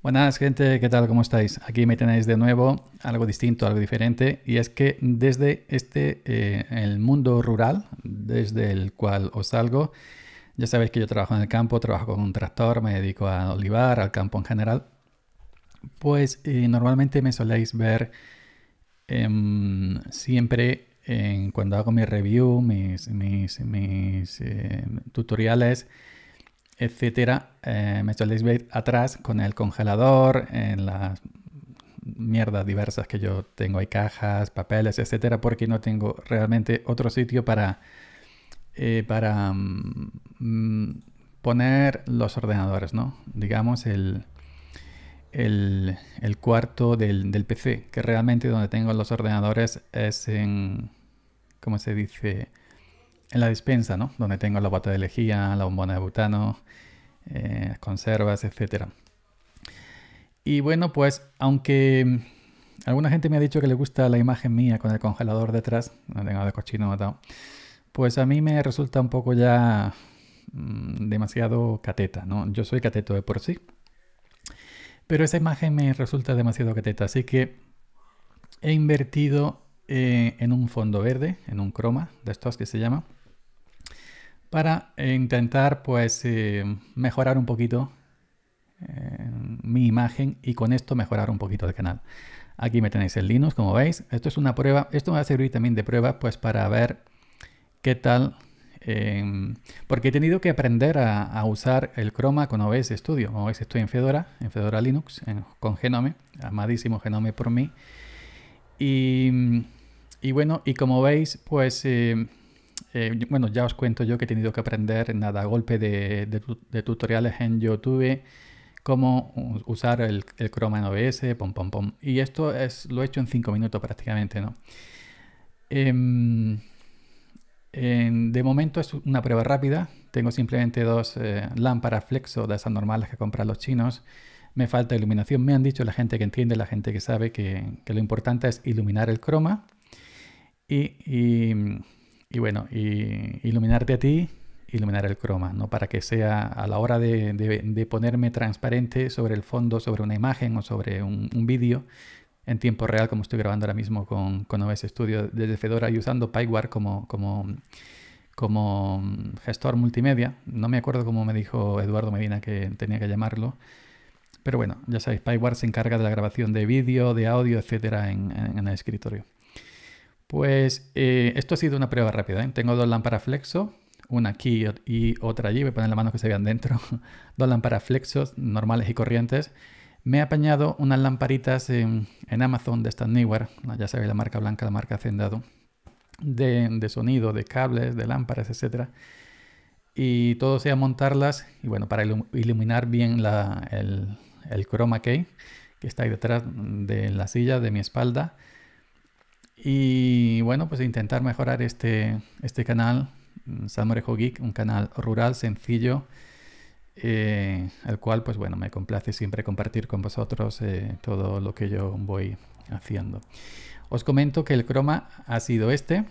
Buenas gente, ¿qué tal? ¿Cómo estáis? Aquí me tenéis de nuevo algo distinto, algo diferente, y es que desde este, eh, el mundo rural, desde el cual os salgo, ya sabéis que yo trabajo en el campo, trabajo con un tractor, me dedico a olivar, al campo en general, pues eh, normalmente me soléis ver em, siempre cuando hago mi review, mis, mis, mis eh, tutoriales, etcétera, eh, me soléis ver atrás con el congelador, en las mierdas diversas que yo tengo, hay cajas, papeles, etcétera, porque no tengo realmente otro sitio para, eh, para mm, poner los ordenadores, ¿no? Digamos el, el, el cuarto del, del, PC, que realmente donde tengo los ordenadores es en, ¿cómo se dice? en la despensa, ¿no? Donde tengo la bata de lejía, la bombona de butano, eh, conservas, etc. Y bueno, pues aunque mm, alguna gente me ha dicho que le gusta la imagen mía con el congelador detrás, no tengo de cochino matado. pues a mí me resulta un poco ya mm, demasiado cateta, ¿no? Yo soy cateto de por sí, pero esa imagen me resulta demasiado cateta, así que he invertido eh, en un fondo verde, en un croma, de estos que se llama, para intentar pues eh, mejorar un poquito eh, mi imagen y con esto mejorar un poquito el canal. Aquí me tenéis el Linux, como veis. Esto es una prueba. Esto me va a servir también de prueba pues para ver qué tal. Em, porque he tenido que aprender a, usar el Chroma con OBS Studio. Como veis estoy en Fedora, en Fedora Linux, con Genome. Amadísimo Genome por mí. Y, bueno, y como veis pues... Em, eh, bueno, ya os cuento yo que he tenido que aprender nada, golpe de, tutoriales en YouTube, cómo usar el, croma en OBS, pom, pom, pom. Y esto es, lo he hecho en 5 minutos prácticamente, ¿no? Em, de momento es una prueba rápida. Tengo simplemente dos eh, lámparas flexo de esas normales que compran los chinos. Me falta iluminación. Me han dicho la gente que entiende, la gente que sabe que, lo importante es iluminar el croma y, y bueno, y iluminarte a ti, iluminar el croma, ¿no? Para que sea a la hora de, ponerme transparente sobre el fondo, sobre una imagen o sobre un, vídeo en tiempo real, como estoy grabando ahora mismo con, con OBS Studio desde Fedora y usando PyWare como, como, como gestor multimedia. No me acuerdo cómo me dijo Eduardo Medina que tenía que llamarlo. Pero bueno, ya sabéis, PyWare se encarga de la grabación de vídeo, de audio, etcétera, en el escritorio. Pues eh, esto ha sido una prueba rápida. ¿eh? Tengo dos lámparas flexo, una aquí y otra allí. Voy a poner las manos que se vean dentro. dos lámparas flexos normales y corrientes. Me he apañado unas lamparitas en, Amazon de Stand Newark. Ya sabéis la marca blanca, la marca Hacendado. De, sonido, de cables, de lámparas, etc. y todo sea montarlas y bueno para iluminar bien el, el, chroma key que está ahí detrás de la silla de mi espalda y bueno, pues intentar mejorar este, este canal, Morejo mm, Geek, un canal rural, sencillo, eh, el cual, pues bueno, me complace siempre compartir con vosotros eh, todo lo que yo voy haciendo. Os comento que el croma ha sido este.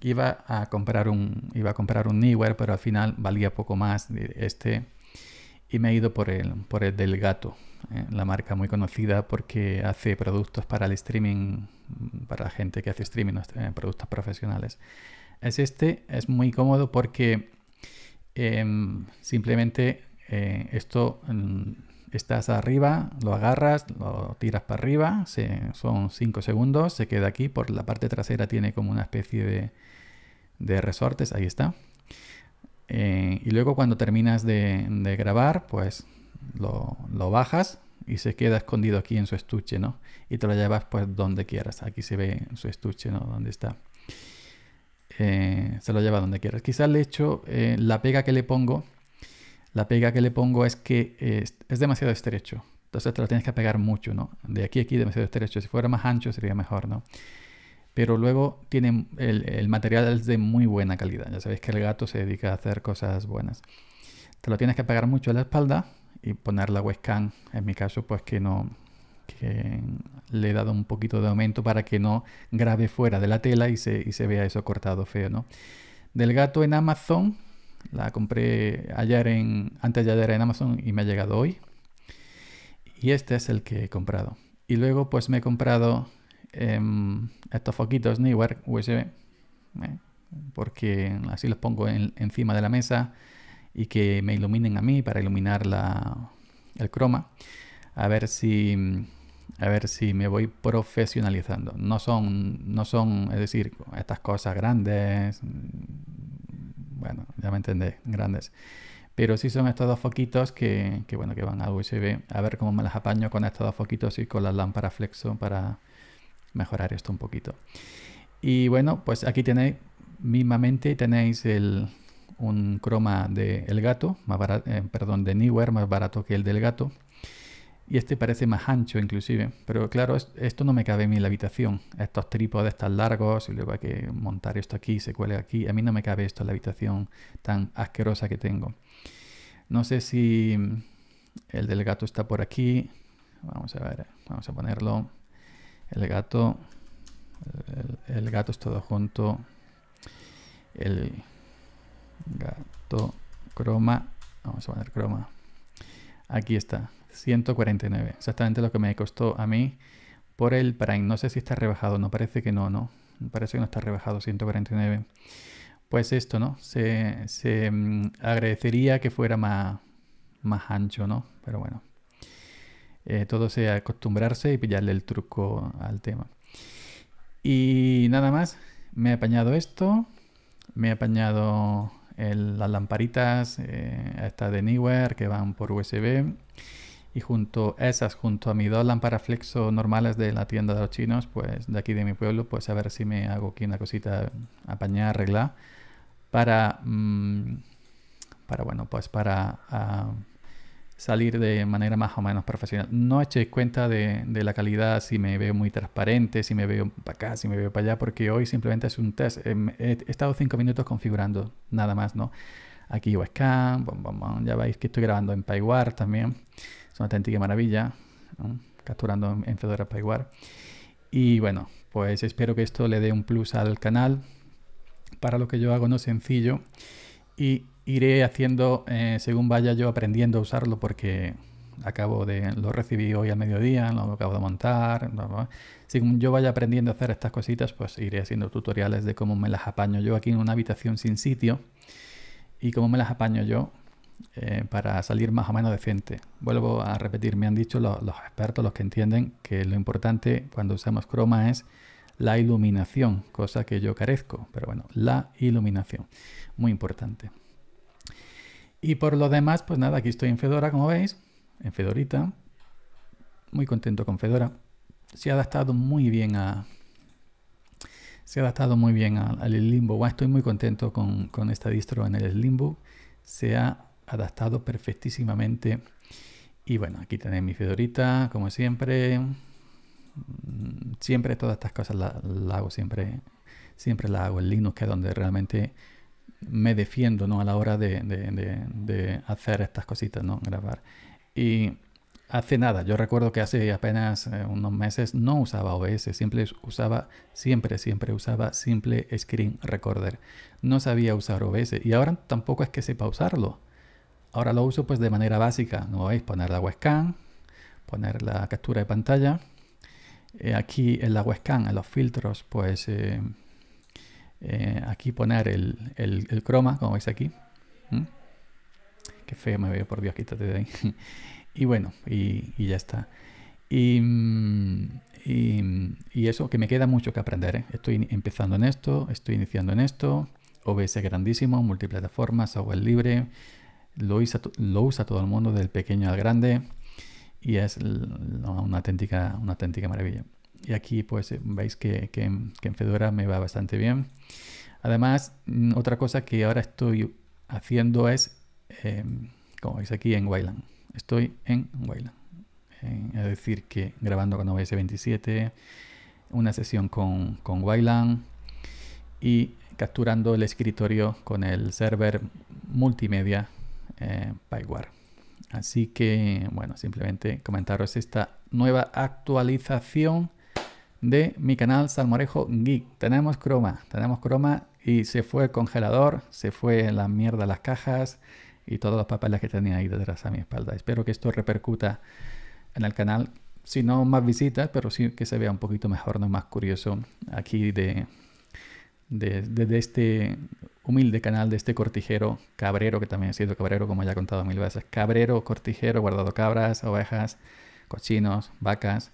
Iba a comprar un, iba a comprar un pero al final valía poco más. Este y me he ido por el, por el del gato, eh, la marca muy conocida porque hace productos para el streaming, mm, para la gente que hace streaming, eh, productos profesionales. Es este, es muy cómodo porque em, simplemente eh, esto mm, estás arriba, lo agarras, lo tiras para arriba, son 5 segundos, se queda aquí, por la parte trasera tiene como una especie de resortes, ahí está, eh, y luego cuando terminas de, grabar, pues lo, bajas y se queda escondido aquí en su estuche, ¿no? Y te lo llevas pues donde quieras. Aquí se ve su estuche, ¿no? Donde está. Eh, se lo lleva donde quieras. quizá le hecho eh, la pega que le pongo, la pega que le pongo es que es demasiado estrecho. Entonces te lo tienes que pegar mucho, ¿no? De aquí a aquí demasiado estrecho. Si fuera más ancho sería mejor, ¿no? pero luego tiene el, material es de muy buena calidad. Ya sabéis que el gato se dedica a hacer cosas buenas. Te lo tienes que apagar mucho a la espalda y poner la webcam, en mi caso, pues que no que le he dado un poquito de aumento para que no grabe fuera de la tela y se, vea eso cortado feo, ¿no? Del gato en Amazon, la compré ayer en, antes de ayer en Amazon y me ha llegado hoy. Y este es el que he comprado. Y luego pues me he comprado Em, estos foquitos Neewer USB, ¿eh? porque así los pongo encima de la mesa y que me iluminen a mí para iluminar la, el croma. A ver si a ver si me voy profesionalizando. No son, no son, es decir, estas cosas grandes, bueno, ya me entendéis, grandes. Pero sí son estos dos foquitos que, que bueno, que van al USB. A ver cómo me las apaño con estos dos foquitos y con las lámparas flexo para, mejorar esto un poquito. Y bueno, pues aquí tenéis, mismamente tenéis el, un croma del el gato, más barato, eh, perdón, de Newer, más barato que el del gato. Y este parece más ancho inclusive, pero claro, esto no me cabe en la habitación. Estos trípodes están largos y luego hay que montar esto aquí, se cuele aquí. A mí no me cabe esto en la habitación tan asquerosa que tengo. No sé si el del gato está por aquí. Vamos a ver, vamos a ponerlo el gato, el, gato es todo junto, el gato croma, vamos a poner croma, aquí está, 149, exactamente lo que me costó a mí por el Prime, no sé si está rebajado, no parece que no, no, parece que no está rebajado, 149. Pues esto, ¿no? Se, se mm, agradecería que fuera más, más ancho, ¿no? Pero bueno. Eh, todo sea acostumbrarse y pillarle el truco al tema. Y nada más, me he apañado esto, me he apañado las lamparitas, eh, estas de Neewer que van por USB. Y junto esas, junto a mis dos lámparas flexo normales de la tienda de los chinos, pues de aquí de mi pueblo, pues a ver si me hago aquí una cosita apañar, arreglar, para, mm, para bueno, pues para... Ah, salir de manera más o menos profesional. No echéis cuenta de, la calidad, si me veo muy transparente, si me veo para acá, si me veo para allá, porque hoy simplemente es un test. Em, he, estado cinco minutos configurando, nada más, ¿no? Aquí webcam, ya veis que estoy grabando en PyWar también. Es una auténtica maravilla, capturando en, Fedora PyWAR. Y bueno, pues espero que esto le dé un plus al canal. Para lo que yo hago no sencillo. Y iré haciendo eh, según vaya yo aprendiendo a usarlo porque acabo de lo recibí hoy al mediodía, lo acabo de montar, según yo vaya aprendiendo a hacer estas cositas, pues iré haciendo tutoriales de cómo me las apaño yo aquí en una habitación sin sitio y cómo me las apaño yo eh, para salir más o menos decente. Vuelvo a repetir, me han dicho los expertos, los que entienden, que lo importante cuando usamos croma es la iluminación, cosa que yo carezco, pero bueno, la iluminación, muy importante. Y por lo demás, pues nada, aquí estoy en Fedora, como veis, en Fedorita. Muy contento con Fedora. Se ha adaptado muy bien a... Se ha adaptado muy bien al limbo. estoy muy contento con, esta distro en el limbo. Se ha adaptado perfectísimamente. Y bueno, aquí tenéis mi Fedorita, como siempre. Mm, siempre todas estas cosas las hago siempre. Siempre las hago en Linux, que es donde realmente me defiendo ¿no? a la hora de, hacer estas cositas, ¿no? grabar. Y hace nada, yo recuerdo que hace apenas eh, unos meses no usaba OBS, siempre usaba, siempre, siempre usaba simple Screen Recorder. No sabía usar OBS y ahora tampoco es que sepa usarlo. Ahora lo uso pues de manera básica, ¿no veis? Poner la webcam, poner la captura de pantalla. Eh, aquí en la webcam, en los filtros, pues... Eh, eh, aquí poner el, el, croma, como veis aquí. ¿Mm? Qué feo me veo, por Dios, quítate de ahí. y bueno, y, ya está. Y, mm, mm, y, eso, que me queda mucho que aprender. ¿eh? Estoy empezando en esto, estoy iniciando en esto. OBS grandísimo, multiplataformas, software libre. Lo usa, lo usa todo el mundo, del pequeño al grande. Y es una auténtica, una auténtica maravilla y aquí pues eh, veis que, en Fedora me va bastante bien. Además, mm, otra cosa que ahora estoy haciendo es, em, como veis aquí, en Wayland. Estoy en Wayland. es decir, que grabando con OBS 27, una sesión con, con Wayland y capturando el escritorio con el server multimedia eh, PyWare. Así que, bueno, simplemente comentaros esta nueva actualización de mi canal Salmorejo Geek. Tenemos croma, tenemos croma y se fue el congelador, se fue la mierda las cajas y todos los papeles que tenía ahí detrás a mi espalda. Espero que esto repercuta en el canal. Si no más visitas, pero sí que se vea un poquito mejor, no más curioso aquí de, de, este humilde canal, de este cortijero cabrero, que también ha sido cabrero, como ya he contado mil veces. Cabrero, cortijero, guardado cabras, ovejas, cochinos, vacas.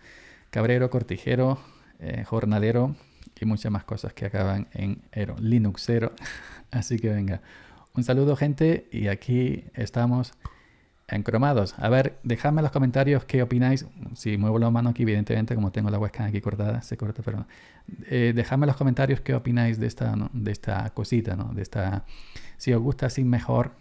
Cabrero, cortijero, Jornadero eh, jornalero y muchas más cosas que acaban en ero, linuxero. Así que venga, un saludo gente y aquí estamos encromados. A ver, dejadme en los comentarios qué opináis. Si muevo la mano aquí, evidentemente, como tengo la webcam aquí cortada, se corta, pero eh, dejadme en los comentarios qué opináis de esta, de esta cosita, ¿no? De esta... Si os gusta así mejor,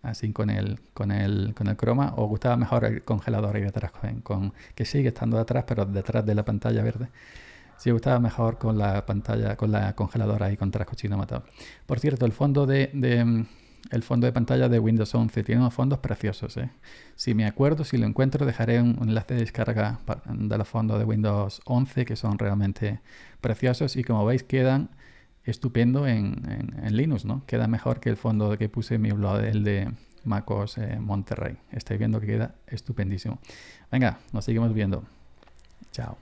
así con el, con el, con el croma, o gustaba mejor el congelador ahí detrás, con, que sigue estando detrás, pero detrás de la pantalla verde. si gustaba mejor con la pantalla, con la congeladora ahí con trascochino matado. Por cierto, el fondo de, el fondo de pantalla de Windows 11 tiene unos fondos preciosos. ¿eh? Si me acuerdo, si lo encuentro, dejaré un enlace de descarga de los fondos de Windows 11 que son realmente preciosos y como veis quedan estupendo en, en, Linux, ¿no? Queda mejor que el fondo que puse en mi blog, el de MacOS eh, Monterrey. Estáis viendo que queda estupendísimo. Venga, nos seguimos viendo. Chao.